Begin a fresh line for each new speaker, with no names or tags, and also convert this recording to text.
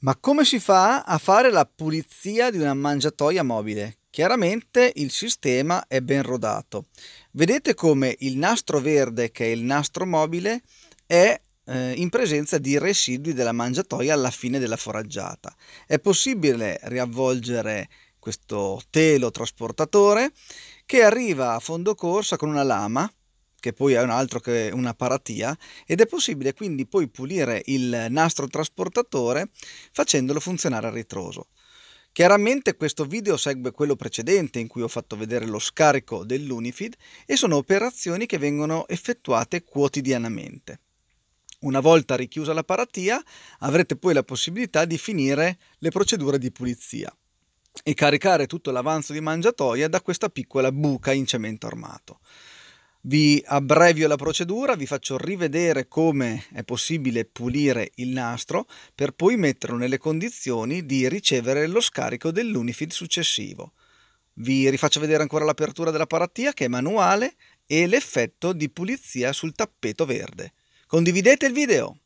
Ma come si fa a fare la pulizia di una mangiatoia mobile? Chiaramente il sistema è ben rodato. Vedete come il nastro verde, che è il nastro mobile, è eh, in presenza di residui della mangiatoia alla fine della foraggiata. È possibile riavvolgere questo telo trasportatore che arriva a fondo corsa con una lama che poi è un altro che una paratia, ed è possibile quindi poi pulire il nastro trasportatore facendolo funzionare a ritroso. Chiaramente questo video segue quello precedente in cui ho fatto vedere lo scarico dell'Unifid e sono operazioni che vengono effettuate quotidianamente. Una volta richiusa la paratia avrete poi la possibilità di finire le procedure di pulizia e caricare tutto l'avanzo di mangiatoia da questa piccola buca in cemento armato. Vi abbrevio la procedura, vi faccio rivedere come è possibile pulire il nastro per poi metterlo nelle condizioni di ricevere lo scarico dell'Unifid successivo. Vi rifaccio vedere ancora l'apertura della paratia che è manuale e l'effetto di pulizia sul tappeto verde. Condividete il video!